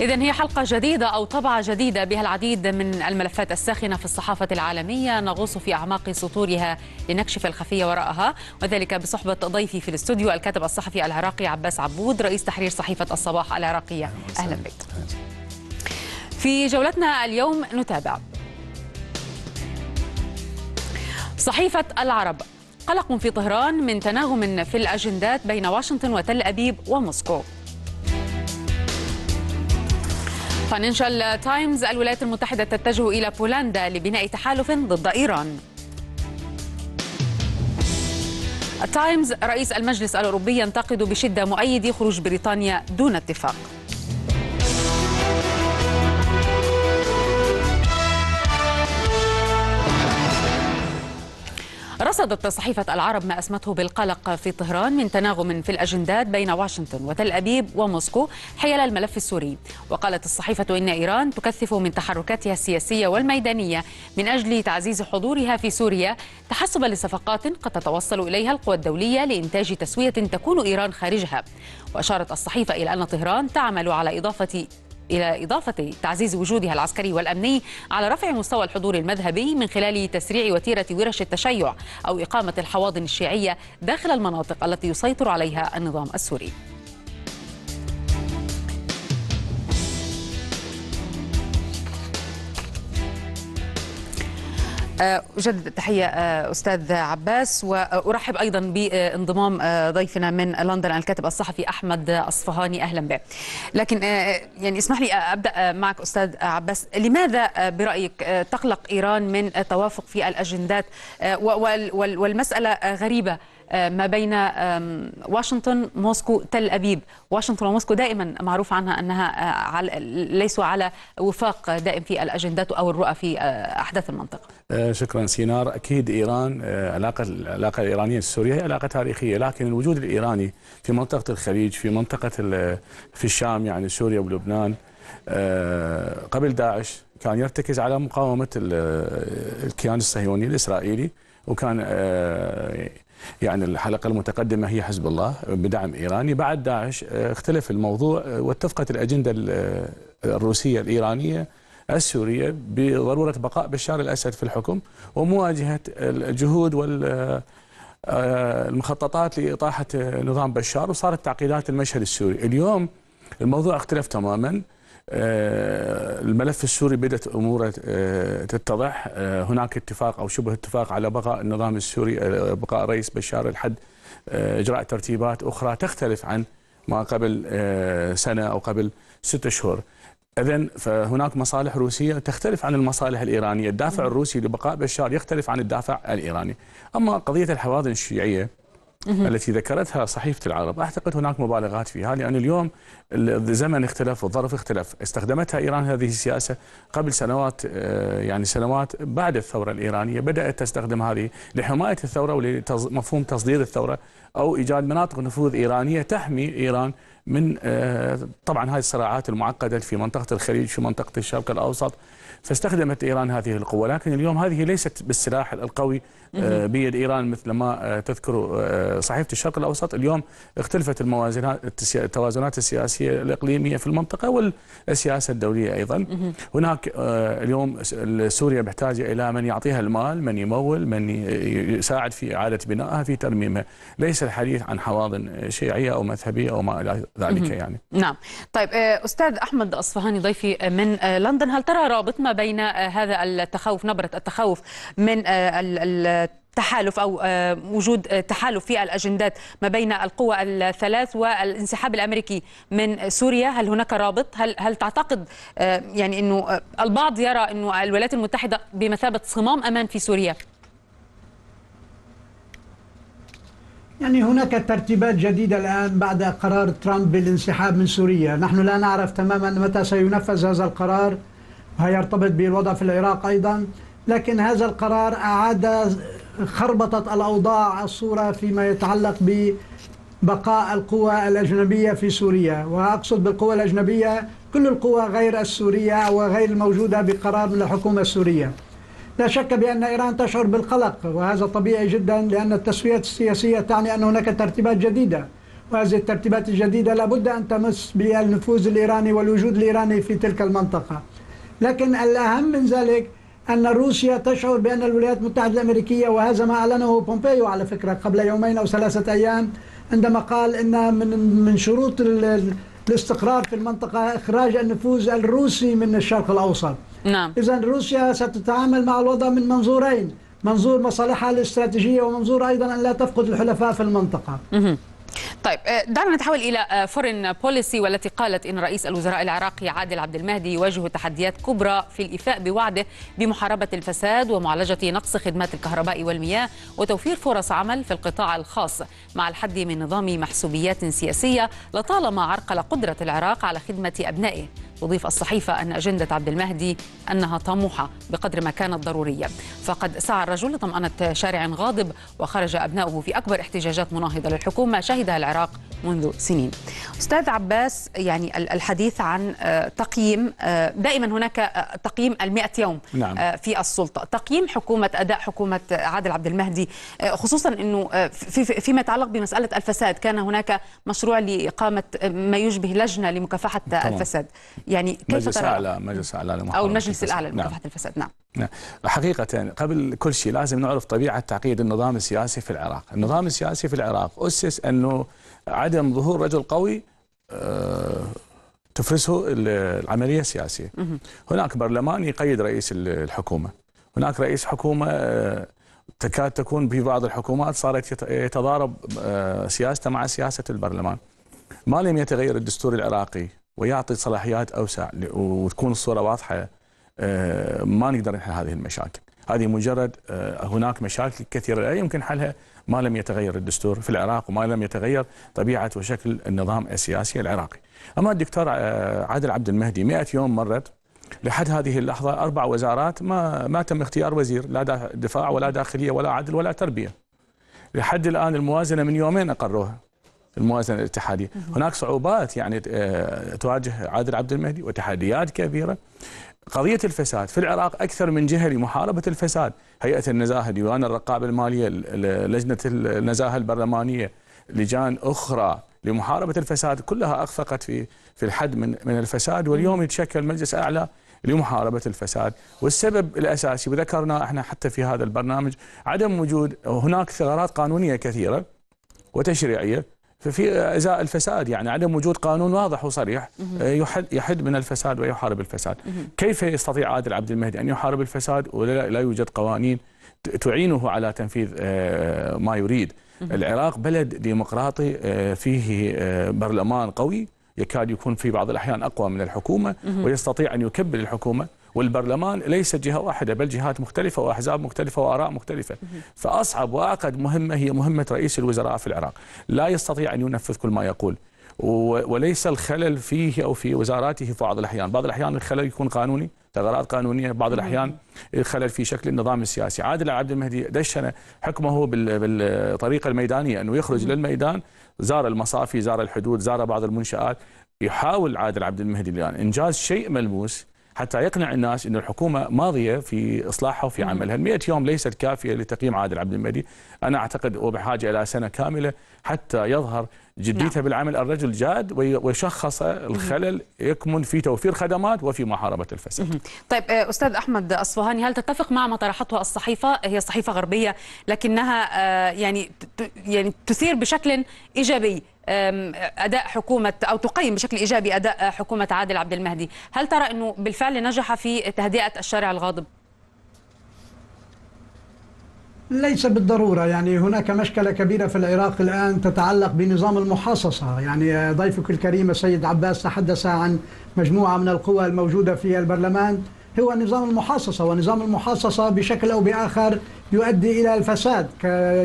إذا هي حلقة جديدة أو طبعة جديدة بها العديد من الملفات الساخنة في الصحافة العالمية نغوص في أعماق سطورها لنكشف الخفية وراءها وذلك بصحبة ضيفي في الاستوديو الكاتب الصحفي العراقي عباس عبود رئيس تحرير صحيفة الصباح العراقية أهلا بك في جولتنا اليوم نتابع صحيفة العرب قلق في طهران من تناغم في الأجندات بين واشنطن وتل أبيب وموسكو فاينانشال تايمز الولايات المتحدة تتجه إلى بولندا لبناء تحالف ضد إيران التايمز رئيس المجلس الأوروبي ينتقد بشدة مؤيدي خروج بريطانيا دون اتفاق رصدت صحيفة العرب ما أسمته بالقلق في طهران من تناغم في الأجندات بين واشنطن وتل أبيب وموسكو حيال الملف السوري وقالت الصحيفة إن إيران تكثف من تحركاتها السياسية والميدانية من أجل تعزيز حضورها في سوريا تحسبا لصفقات قد تتوصل إليها القوى الدولية لإنتاج تسوية تكون إيران خارجها وأشارت الصحيفة إلى أن طهران تعمل على إضافة إلى إضافة تعزيز وجودها العسكري والأمني على رفع مستوى الحضور المذهبي من خلال تسريع وتيرة ورش التشيع أو إقامة الحواضن الشيعية داخل المناطق التي يسيطر عليها النظام السوري آه، أجدد التحية آه، أستاذ عباس وأرحب أيضا بانضمام آه، ضيفنا من لندن الكاتب الصحفي أحمد أصفهاني أهلا به لكن يعني اسمح لي أبدأ معك أستاذ عباس لماذا برأيك تقلق إيران من التوافق في الأجندات والمسألة غريبة آه، ما بين واشنطن موسكو تل أبيب واشنطن وموسكو دائما معروف عنها أنها آه، ليسوا على وفاق دائم في الأجندات أو الرؤى في آه، أحداث المنطقة شكرا سينار أكيد إيران علاقة العلاقة الإيرانية السورية هي علاقة تاريخية لكن الوجود الإيراني في منطقة الخليج في منطقة في الشام يعني سوريا ولبنان قبل داعش كان يرتكز على مقاومة الكيان الصهيوني الإسرائيلي وكان يعني الحلقة المتقدمة هي حزب الله بدعم إيراني بعد داعش آه، اختلف الموضوع آه، واتفقت الأجندة آه، الروسية الإيرانية السورية بضرورة بقاء بشار الأسد في الحكم ومواجهة الجهود وال المخططات لإطاحة نظام بشار وصارت تعقيدات المشهد السوري اليوم الموضوع اختلف تماما آه، الملف السوري بدأت أموره آه، تتضح آه، هناك اتفاق أو شبه اتفاق على بقاء النظام السوري بقاء رئيس بشار الحد إجراء ترتيبات أخرى تختلف عن ما قبل سنة أو قبل ستة شهور إذا فهناك مصالح روسية تختلف عن المصالح الإيرانية الدافع الروسي لبقاء بشار يختلف عن الدافع الإيراني أما قضية الحواضن الشيعية التي ذكرتها صحيفة العرب أعتقد هناك مبالغات فيها لأن اليوم الزمن اختلف والظرف اختلف استخدمتها إيران هذه السياسة قبل سنوات آه، يعني سنوات بعد الثورة الإيرانية بدأت تستخدم هذه لحماية الثورة ولمفهوم تصدير الثورة أو إيجاد مناطق نفوذ إيرانية تحمي إيران من آه، طبعا هذه الصراعات المعقدة في منطقة الخليج في منطقة الشرق الأوسط فاستخدمت إيران هذه القوة لكن اليوم هذه ليست بالسلاح القوي آه، بيد إيران مثل ما آه، تذكر صحيفة الشرق الأوسط اليوم اختلفت الموازنات التوازنات السياسية الإقليمية في المنطقة والسياسة الدولية أيضا هناك اليوم سوريا محتاجة إلى من يعطيها المال من يمول من يساعد في إعادة بنائها في ترميمها ليس الحديث عن حواضن شيعية أو مذهبية أو ما ذلك يعني نعم طيب آه، أستاذ أحمد أصفهاني ضيفي آه، من آه، لندن هل ترى رابط ما بين هذا التخوف نبرة التخوف من التحالف او وجود تحالف في الاجندات ما بين القوى الثلاث والانسحاب الامريكي من سوريا هل هناك رابط هل هل تعتقد يعني انه البعض يرى انه الولايات المتحده بمثابه صمام امان في سوريا يعني هناك ترتيبات جديدة الآن بعد قرار ترامب بالانسحاب من سوريا نحن لا نعرف تماما متى سينفذ هذا القرار يرتبط بالوضع في العراق أيضا لكن هذا القرار أعاد خربطت الأوضاع الصورة فيما يتعلق ببقاء القوى الأجنبية في سوريا وأقصد بالقوى الأجنبية كل القوى غير السورية وغير الموجودة بقرار من الحكومة السورية لا شك بأن إيران تشعر بالقلق وهذا طبيعي جدا لأن التسويات السياسية تعني أن هناك ترتيبات جديدة وهذه الترتيبات الجديدة لابد أن تمس بالنفوذ الإيراني والوجود الإيراني في تلك المنطقة لكن الأهم من ذلك أن روسيا تشعر بأن الولايات المتحدة الأمريكية وهذا ما أعلنه بومبيو على فكرة قبل يومين أو ثلاثة أيام عندما قال أن من من شروط الاستقرار في المنطقة إخراج النفوذ الروسي من الشرق الأوسط نعم إذا روسيا ستتعامل مع الوضع من منظورين منظور مصالحها الاستراتيجية ومنظور أيضا أن لا تفقد الحلفاء في المنطقة طيب آه، دعنا نتحول الى فورن آه، بوليسي والتي قالت ان رئيس الوزراء العراقي عادل عبد المهدي يواجه تحديات كبرى في الايفاء بوعده بمحاربه الفساد ومعالجه نقص خدمات الكهرباء والمياه وتوفير فرص عمل في القطاع الخاص مع الحد من نظام محسوبيات سياسيه لطالما عرقل قدره العراق على خدمه ابنائه تضيف الصحيفة أن أجندة عبد المهدي أنها طموحة بقدر ما كانت ضرورية فقد سعى الرجل لطمأنة شارع غاضب وخرج أبناؤه في أكبر احتجاجات مناهضة للحكومة شهدها العراق منذ سنين أستاذ عباس يعني الحديث عن آه، تقييم آه، دائما هناك آه، تقييم المئة يوم نعم. في السلطة تقييم حكومة أداء حكومة عادل عبد المهدي خصوصا أنه في فيما يتعلق بمسألة الفساد كان هناك مشروع لإقامة ما يشبه لجنة لمكافحة طبعا. الفساد يعني كيف مجلس ترى أعلى مجلس أعلى أو المجلس الأعلى لمكافحة نعم. الفساد نعم. نعم حقيقة قبل كل شيء لازم نعرف طبيعة تعقيد النظام السياسي في العراق النظام السياسي في العراق أسس أنه عدم ظهور رجل قوي آه، تفرزه العملية السياسية هناك برلمان يقيد رئيس الحكومة هناك رئيس حكومة آه، تكاد تكون في بعض الحكومات صارت يتضارب آه، سياسته مع سياسة البرلمان ما لم يتغير الدستور العراقي ويعطي صلاحيات اوسع وتكون الصوره واضحه آه، ما نقدر نحل هذه المشاكل هذه مجرد آه، هناك مشاكل كثيره لا يمكن حلها ما لم يتغير الدستور في العراق وما لم يتغير طبيعه وشكل النظام السياسي العراقي اما الدكتور آه، عادل عبد المهدي 100 يوم مرت لحد هذه اللحظه اربع وزارات ما ما تم اختيار وزير لا دفاع ولا داخليه ولا عدل ولا تربيه لحد الان الموازنه من يومين اقروها الموازنه الاتحاديه، هناك صعوبات يعني آه، تواجه عادل عبد المهدي وتحديات كبيره. قضيه الفساد في العراق اكثر من جهه لمحاربه الفساد، هيئه النزاهه، ديوان الرقابه الماليه، لجنه النزاهه البرلمانيه، لجان اخرى لمحاربه الفساد كلها اخفقت في في الحد من من الفساد واليوم يتشكل مجلس اعلى لمحاربه الفساد والسبب الاساسي وذكرناه احنا حتى في هذا البرنامج عدم وجود هناك ثغرات قانونيه كثيره وتشريعيه في ازاء الفساد يعني عدم وجود قانون واضح وصريح آه، يحد من الفساد ويحارب الفساد كيف يستطيع عادل عبد المهدي ان يحارب الفساد ولا لا يوجد قوانين تعينه على تنفيذ آه، ما يريد العراق بلد ديمقراطي آه، فيه برلمان قوي يكاد يكون في بعض الأحيان أقوى من الحكومة ويستطيع أن يكبل الحكومة والبرلمان ليس جهة واحدة بل جهات مختلفة وأحزاب مختلفة وآراء مختلفة فأصعب وأعقد مهمة هي مهمة رئيس الوزراء في العراق لا يستطيع أن ينفذ كل ما يقول وليس الخلل فيه أو في وزاراته في بعض الأحيان بعض الأحيان الخلل يكون قانوني ثغرات قانونيه بعض الاحيان الخلل في شكل النظام السياسي عادل عبد المهدي دشن حكمه بالطريقه الميدانيه انه يخرج للميدان زار المصافي زار الحدود زار بعض المنشات يحاول عادل عبد المهدي الان انجاز شيء ملموس حتى يقنع الناس أن الحكومة ماضية في إصلاحها وفي عملها المئة يوم ليست كافية لتقييم عادل عبد المهدي أنا أعتقد وبحاجة إلى سنة كاملة حتى يظهر جديتها نعم. بالعمل الرجل جاد وشخص الخلل يكمن في توفير خدمات وفي محاربة الفساد طيب آه، أستاذ أحمد أصفهاني هل تتفق مع ما طرحته الصحيفة هي صحيفة غربية لكنها آه، يعني يعني تثير بشكل إيجابي أداء حكومة أو تقيم بشكل إيجابي أداء حكومة عادل عبد المهدي هل ترى أنه بالفعل نجح في تهدئة الشارع الغاضب؟ ليس بالضرورة يعني هناك مشكلة كبيرة في العراق الآن تتعلق بنظام المحاصصة يعني ضيفك الكريم السيد عباس تحدث عن مجموعة من القوى الموجودة في البرلمان هو نظام المحاصصة ونظام المحاصصة بشكل أو بآخر يؤدي إلى الفساد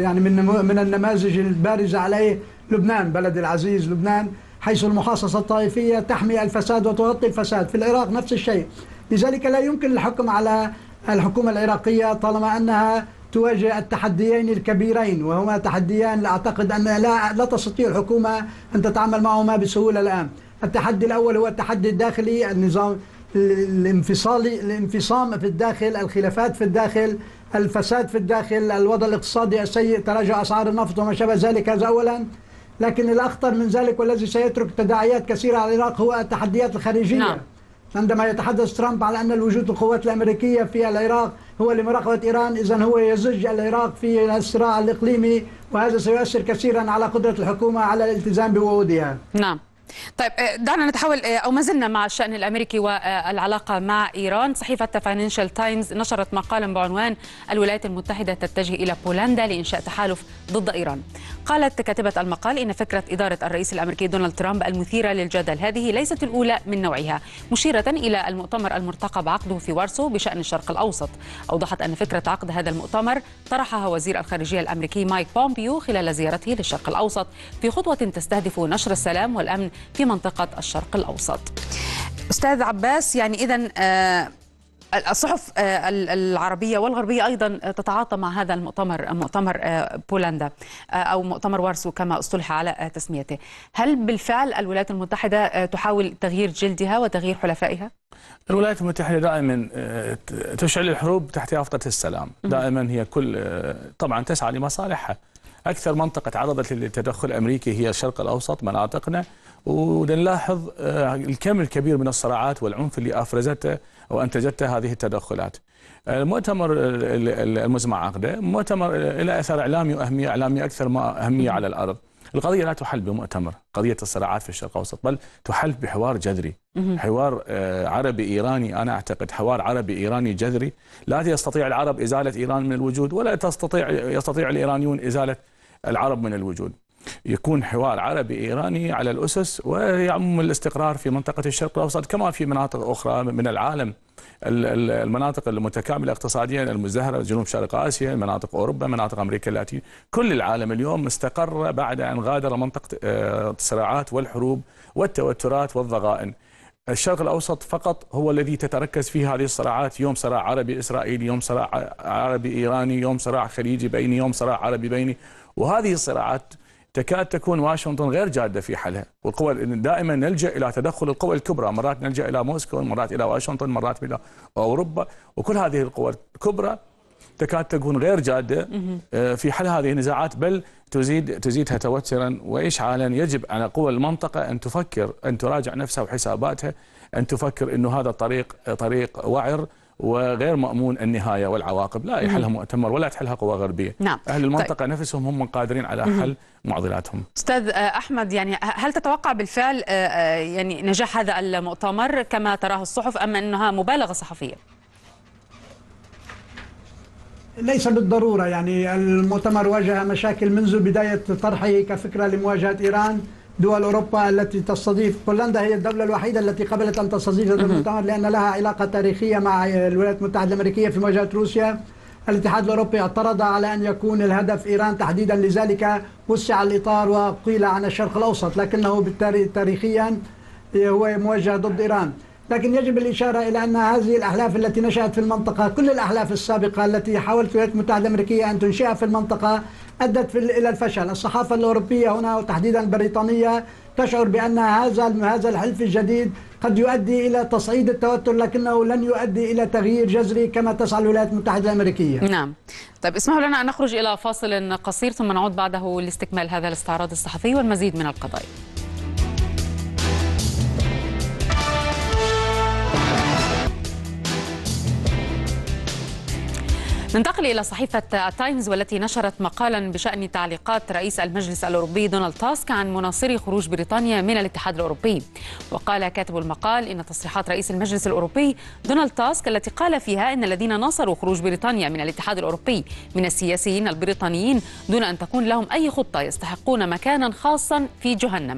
يعني من من النماذج البارزة عليه لبنان بلد العزيز لبنان حيث المحاصصة الطائفية تحمي الفساد وتغطي الفساد في العراق نفس الشيء لذلك لا يمكن الحكم على الحكومة العراقية طالما أنها تواجه التحديين الكبيرين وهما تحديان لا أعتقد أن لا, لا تستطيع الحكومة أن تتعامل معهما بسهولة الآن التحدي الأول هو التحدي الداخلي النظام الانفصالي الانفصام في الداخل الخلافات في الداخل الفساد في الداخل الوضع الاقتصادي السيء تراجع أسعار النفط وما شابه ذلك هذا أولا لكن الأخطر من ذلك والذي سيترك تداعيات كثيرة على العراق هو التحديات الخارجية نعم. عندما يتحدث ترامب على أن وجود القوات الأمريكية في العراق هو لمراقبة إيران إذا هو يزج العراق في الصراع الإقليمي وهذا سيؤثر كثيرا على قدرة الحكومة على الالتزام بوعودها نعم طيب آه، دعنا نتحول آه، او ما زلنا مع الشان الامريكي والعلاقه مع ايران، صحيفه فاينانشال تايمز نشرت مقالا بعنوان الولايات المتحده تتجه الى بولندا لانشاء تحالف ضد ايران. قالت كاتبة المقال إن فكرة إدارة الرئيس الأمريكي دونالد ترامب المثيرة للجدل هذه ليست الأولى من نوعها مشيرة إلى المؤتمر المرتقب عقده في وارسو بشأن الشرق الأوسط أوضحت أن فكرة عقد هذا المؤتمر طرحها وزير الخارجية الأمريكي مايك بومبيو خلال زيارته للشرق الأوسط في خطوة تستهدف نشر السلام والأمن في منطقة الشرق الأوسط أستاذ عباس يعني إذا آه، الصحف آه، العربيه والغربيه ايضا تتعاطى مع هذا المؤتمر مؤتمر آه، بولندا آه، او مؤتمر وارسو كما اصطلح على تسميته هل بالفعل الولايات المتحده تحاول تغيير جلدها وتغيير حلفائها الولايات المتحده دائما تشعل الحروب تحت يافطه السلام دائما هي كل طبعا تسعى لمصالحها أكثر منطقة تعرضت للتدخل الأمريكي هي الشرق الأوسط مناطقنا ونلاحظ آه، الكم الكبير من الصراعات والعنف اللي أفرزته أو أنتجته هذه التدخلات المؤتمر المزمع عقده مؤتمر له أثر إعلامي وأهمية إعلامية أكثر ما أهمية على الأرض القضية لا تحل بمؤتمر قضية الصراعات في الشرق الأوسط بل تحل بحوار جذري حوار آه، عربي إيراني أنا أعتقد حوار عربي إيراني جذري لا يستطيع العرب إزالة إيران من الوجود ولا تستطيع يستطيع الإيرانيون إزالة العرب من الوجود يكون حوار عربي إيراني على الأسس ويعم الاستقرار في منطقة الشرق الأوسط كما في مناطق أخرى من العالم المناطق المتكاملة اقتصاديا المزدهرة جنوب شرق آسيا مناطق أوروبا مناطق أمريكا اللاتينية كل العالم اليوم استقر بعد أن غادر منطقة آه، الصراعات والحروب والتوترات والضغائن الشرق الأوسط فقط هو الذي تتركز فيه هذه الصراعات يوم صراع عربي إسرائيلي يوم صراع عربي إيراني يوم صراع خليجي بيني يوم صراع عربي بيني وهذه الصراعات تكاد تكون واشنطن غير جادة في حلها والقوى دائما نلجأ إلى تدخل القوى الكبرى مرات نلجأ إلى موسكو مرات إلى واشنطن مرات إلى أوروبا وكل هذه القوى الكبرى تكاد تكون غير جادة آه، في حل هذه النزاعات بل تزيد تزيدها توترا وإشعالا يجب على قوى المنطقة أن تفكر أن تراجع نفسها وحساباتها أن تفكر أنه هذا الطريق طريق وعر وغير مأمون النهاية والعواقب لا يحلها مؤتمر ولا تحلها قوى غربية نعم. أهل المنطقة طيب. نفسهم هم قادرين على حل معضلاتهم أستاذ أحمد يعني هل تتوقع بالفعل آه، آه، يعني نجاح هذا المؤتمر كما تراه الصحف أم أنها مبالغة صحفية؟ ليس بالضرورة يعني المؤتمر واجه مشاكل منذ بداية طرحه كفكرة لمواجهة إيران دول أوروبا التي تستضيف بولندا هي الدولة الوحيدة التي قبلت أن تستضيف هذا المؤتمر لأن لها علاقة تاريخية مع الولايات المتحدة الأمريكية في مواجهة روسيا الاتحاد الأوروبي اعترض على أن يكون الهدف إيران تحديدا لذلك وسع الإطار وقيل عن الشرق الأوسط لكنه بالتاريخ تاريخيا هو موجه ضد إيران لكن يجب الإشارة إلى أن هذه الأحلاف التي نشأت في المنطقة كل الأحلاف السابقة التي حاولت الولايات المتحدة الأمريكية أن تنشئها في المنطقة أدت في إلى الفشل الصحافة الأوروبية هنا وتحديدا البريطانية تشعر بأن هذا هذا الحلف الجديد قد يؤدي إلى تصعيد التوتر لكنه لن يؤدي إلى تغيير جذري كما تسعى الولايات المتحدة الأمريكية نعم طيب اسمحوا لنا أن نخرج إلى فاصل قصير ثم نعود بعده لاستكمال هذا الاستعراض الصحفي والمزيد من القضايا ننتقل إلى صحيفة التايمز والتي نشرت مقالا بشأن تعليقات رئيس المجلس الأوروبي دونالد تاسك عن مناصري خروج بريطانيا من الاتحاد الأوروبي وقال كاتب المقال إن تصريحات رئيس المجلس الأوروبي دونالد تاسك التي قال فيها إن الذين ناصروا خروج بريطانيا من الاتحاد الأوروبي من السياسيين البريطانيين دون أن تكون لهم أي خطة يستحقون مكانا خاصا في جهنم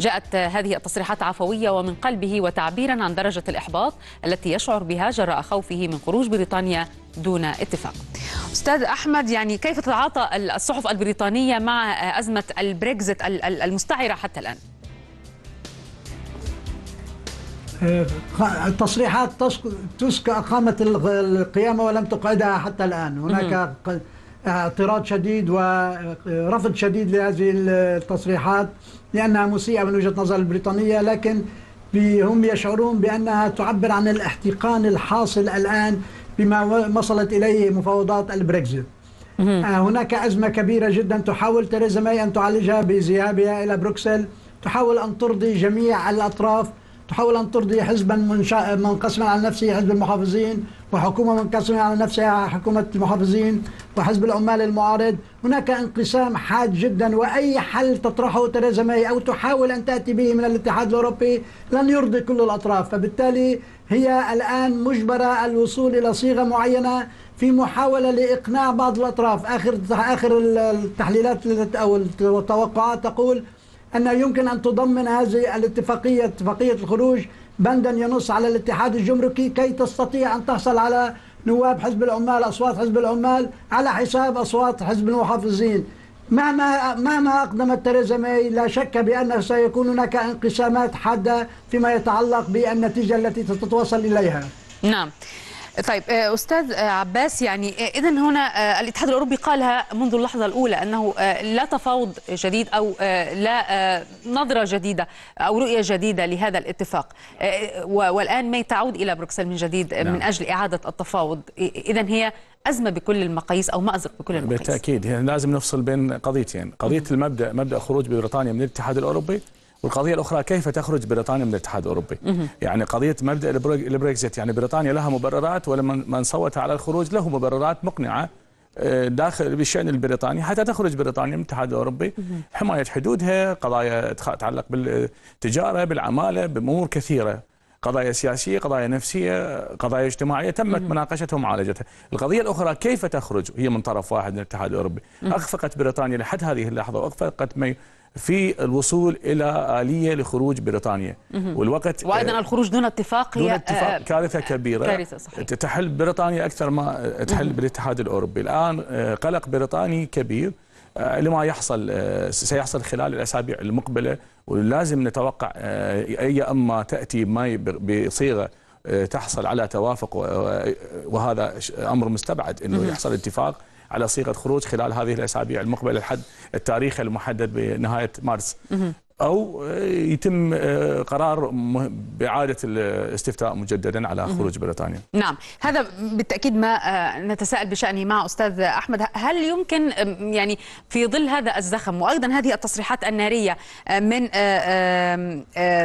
جاءت هذه التصريحات عفوية ومن قلبه وتعبيرا عن درجة الإحباط التي يشعر بها جراء خوفه من خروج بريطانيا دون اتفاق أستاذ أحمد يعني كيف تتعاطى الصحف البريطانية مع أزمة البريكزت المستعرة حتى الآن؟ آه، التصريحات تسكى أقامت القيامة ولم تقعدها حتى الآن هناك اعتراض شديد ورفض آه، شديد لهذه التصريحات لأنها مسيئة من وجهة نظر البريطانية لكن هم يشعرون بأنها تعبر عن الاحتقان الحاصل الآن بما وصلت إليه مفاوضات البريكزيت آه، هناك أزمة كبيرة جدا تحاول تريزا ماي أن تعالجها بذهابها إلى بروكسل تحاول أن ترضي جميع الأطراف تحاول أن ترضي حزبا منشا... منقسما على نفسه حزب المحافظين وحكومة منقسمة على نفسها حكومة المحافظين وحزب العمال المعارض هناك انقسام حاد جدا وأي حل تطرحه تريزا ماي أو تحاول أن تأتي به من الاتحاد الأوروبي لن يرضي كل الأطراف فبالتالي هي الآن مجبرة الوصول إلى صيغة معينة في محاولة لإقناع بعض الأطراف آخر آخر التحليلات أو التوقعات تقول أنه يمكن أن تضمن هذه الاتفاقية اتفاقية الخروج بندا ينص على الاتحاد الجمركي كي تستطيع أن تحصل على نواب حزب العمال أصوات حزب العمال على حساب أصوات حزب المحافظين مهما مهما اقدمت تريزا ماي لا شك بان سيكون هناك انقسامات حاده فيما يتعلق بالنتيجه التي ستتوصل اليها. نعم. طيب آه، استاذ آه، عباس يعني آه، اذا هنا الاتحاد الاوروبي قالها منذ اللحظه الاولى انه لا تفاوض جديد او لا نظره جديده او رؤيه جديده لهذا الاتفاق والان ما تعود الى بروكسل من جديد نعم. من اجل اعاده التفاوض اذا هي ازمه بكل المقاييس او مازق بكل المقاييس بالتاكيد يعني لازم نفصل بين قضيتين قضيه المبدا مبدا خروج بريطانيا من الاتحاد الاوروبي والقضية الأخرى كيف تخرج بريطانيا من الاتحاد الأوروبي يعني قضية مبدأ البريكزيت يعني بريطانيا لها مبررات من صوت على الخروج له مبررات مقنعة آه، داخل بالشأن البريطاني حتى تخرج بريطانيا من الاتحاد الأوروبي حماية حدودها قضايا تتعلق بالتجارة بالعمالة بأمور كثيرة قضايا سياسية قضايا نفسية قضايا اجتماعية تمت مناقشتها ومعالجتها القضية الأخرى كيف تخرج هي من طرف واحد من الاتحاد الأوروبي أخفقت بريطانيا لحد هذه اللحظة وأخفقت في الوصول الى اليه لخروج بريطانيا والوقت وايضا آه، الخروج دون اتفاق دون اتفاق آه، كارثه كبيره كارثه صحيح. تحل بريطانيا اكثر ما آه، تحل بالاتحاد الاوروبي الان قلق بريطاني كبير لما يحصل سيحصل خلال الاسابيع المقبله ولازم نتوقع اي اما تاتي ما بصيغه تحصل على توافق وهذا امر مستبعد انه يحصل اتفاق على صيغه خروج خلال هذه الاسابيع المقبله لحد التاريخ المحدد بنهايه مارس او يتم آه، قرار باعاده الاستفتاء مجددا على خروج بريطانيا. نعم، هذا بالتاكيد ما آه، نتساءل بشانه مع استاذ احمد، هل يمكن يعني في ظل هذا الزخم وايضا هذه التصريحات الناريه آه، من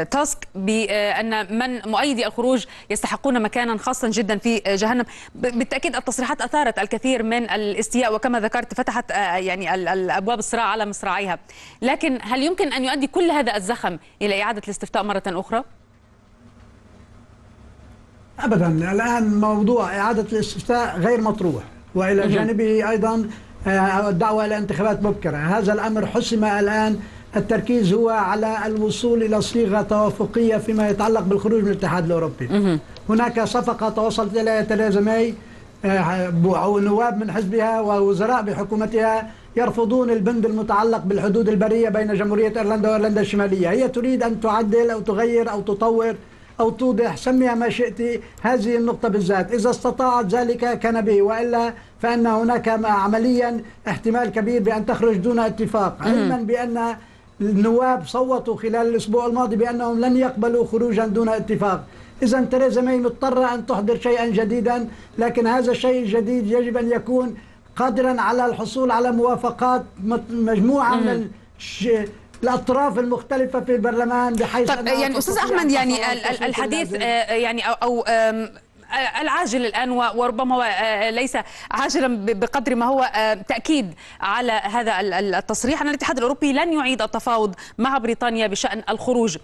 تاسك بان من مؤيدي الخروج يستحقون مكانا خاصا جدا في جهنم، بالتاكيد التصريحات اثارت الكثير من الاستياء وكما ذكرت فتحت يعني الابواب الصراع على مصراعيها، لكن هل يمكن ان يؤدي كل كل هذا الزخم إلى إعادة الاستفتاء مرة أخرى؟ ابدا الان موضوع اعاده الاستفتاء غير مطروح والى جانبه ايضا آه، الدعوه الى انتخابات مبكره هذا الامر حسم الان التركيز هو على الوصول الى صيغه توافقيه فيما يتعلق بالخروج من الاتحاد الاوروبي هناك صفقه توصلت اليها 3 ماي ونواب من حزبها ووزراء بحكومتها يرفضون البند المتعلق بالحدود البرية بين جمهورية إيرلندا وإيرلندا الشمالية هي تريد أن تعدل أو تغير أو تطور أو توضح سميها ما شئت هذه النقطة بالذات إذا استطاعت ذلك كان به وإلا فأن هناك عمليا احتمال كبير بأن تخرج دون اتفاق علما بأن النواب صوتوا خلال الأسبوع الماضي بأنهم لن يقبلوا خروجا دون اتفاق إذا تريزا ماي مضطرة أن تحضر شيئا جديدا لكن هذا الشيء الجديد يجب أن يكون قادرا على الحصول على موافقات مجموعة من الاطراف المختلفه في البرلمان بحيث طب يعني استاذ احمد يعني الحديث آه، يعني او العاجل الآن وربما آه، آه، ليس عاجلا بقدر ما هو آه، تأكيد على هذا التصريح أن الاتحاد الأوروبي لن يعيد التفاوض مع بريطانيا بشأن الخروج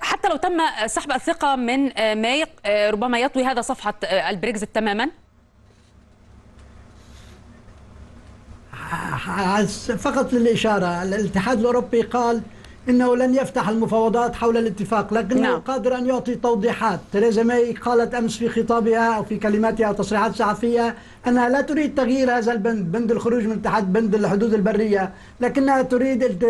حتى لو تم سحب الثقة من ماي ربما يطوي هذا صفحة البريكزت تماما فقط للإشارة الاتحاد الأوروبي قال انه لن يفتح المفاوضات حول الاتفاق لكنه نعم. قادر ان يعطي توضيحات تريزا ماي قالت امس في خطابها او في كلماتها تصريحات صحفيه انها لا تريد تغيير هذا البند بند الخروج من تحت بند الحدود البريه لكنها تريد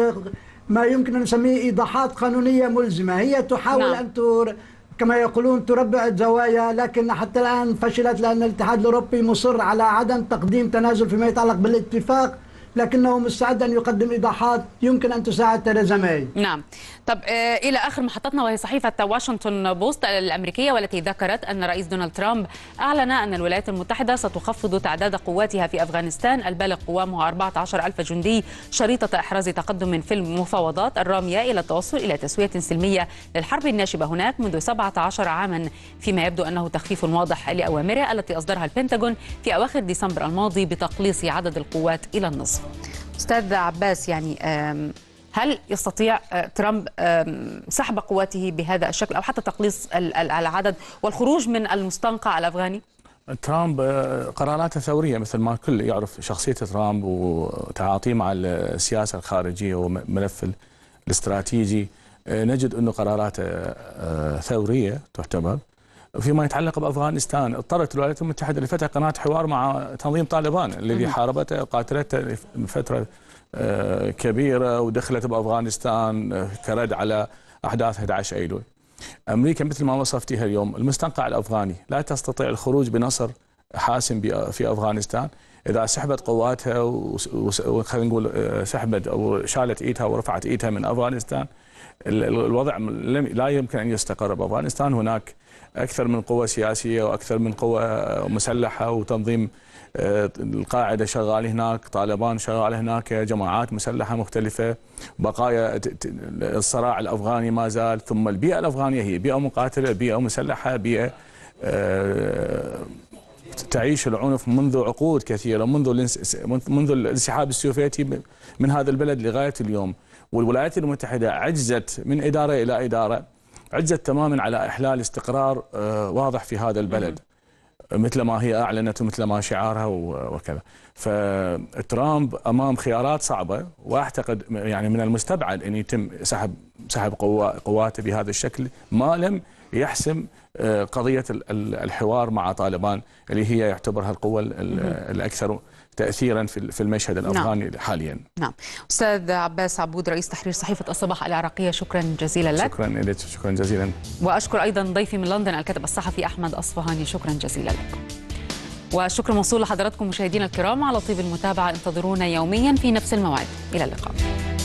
ما يمكن ان نسميه ايضاحات قانونيه ملزمه هي تحاول نعم. ان تور كما يقولون تربع الزوايا لكن حتى الان فشلت لان الاتحاد الاوروبي مصر على عدم تقديم تنازل فيما يتعلق بالاتفاق لكنه مستعد أن يقدم إيضاحات يمكن أن تساعد تيريزا ماي نعم طب آه، إلى آخر محطتنا وهي صحيفة واشنطن بوست الأمريكية والتي ذكرت أن الرئيس دونالد ترامب أعلن أن الولايات المتحدة ستخفض تعداد قواتها في أفغانستان البالغ قوامها 14000 جندي شريطة إحراز تقدم في المفاوضات الرامية إلى التوصل إلى تسوية سلمية للحرب الناشبة هناك منذ 17 عاما فيما يبدو أنه تخفيف واضح لأوامره التي أصدرها البنتاغون في أواخر ديسمبر الماضي بتقليص عدد القوات إلى النصف استاذ عباس يعني هل يستطيع آه، ترامب سحب قواته بهذا الشكل او حتى تقليص العدد والخروج من المستنقع الافغاني؟ ترامب آه، قراراته ثورية مثل ما كل يعرف شخصية ترامب وتعاطيه مع السياسة الخارجية وملف الاستراتيجي آه، نجد أنه قراراته ثورية تعتبر فيما يتعلق بافغانستان اضطرت الولايات المتحده لفتح قناه حوار مع تنظيم طالبان الذي حاربته وقاتلته لفتره آه، كبيره ودخلت بافغانستان آه، كرد على احداث 11 ايلول. امريكا مثل ما وصفتها اليوم المستنقع الافغاني لا تستطيع الخروج بنصر حاسم في افغانستان اذا سحبت قواتها وخلينا نقول آه، سحبت او شالت ايدها ورفعت ايدها من افغانستان الوضع لا يمكن ان يستقر بافغانستان هناك اكثر من قوه سياسيه واكثر من قوه مسلحه وتنظيم آه، القاعده شغال هناك، طالبان شغال هناك، جماعات مسلحه مختلفه، بقايا الصراع الافغاني ما زال، ثم البيئه الافغانيه هي بيئه مقاتله، بيئه مسلحه، بيئه آه، تعيش العنف منذ عقود كثيرة منذ منذ الانسحاب السوفيتي من هذا البلد لغاية اليوم والولايات المتحدة عجزت من إدارة إلى إدارة عجزت تماما على إحلال استقرار آه، واضح في هذا البلد مثل ما هي أعلنت ومثل ما شعارها وكذا فترامب امام خيارات صعبه واعتقد يعني من المستبعد ان يتم سحب سحب قواته بهذا الشكل ما لم يحسم آه، قضيه الحوار مع طالبان اللي هي يعتبرها القوه الاكثر تاثيرا في المشهد نعم. الافغاني نعم. حاليا. نعم. استاذ عباس عبود رئيس تحرير صحيفه الصباح العراقيه شكرا جزيلا لك. شكرا لك شكرا جزيلا. واشكر ايضا ضيفي من لندن الكاتب الصحفي احمد اصفهاني شكرا جزيلا لك. والشكر موصول لحضراتكم مشاهدينا الكرام على طيب المتابعه انتظرونا يوميا في نفس الموعد الى اللقاء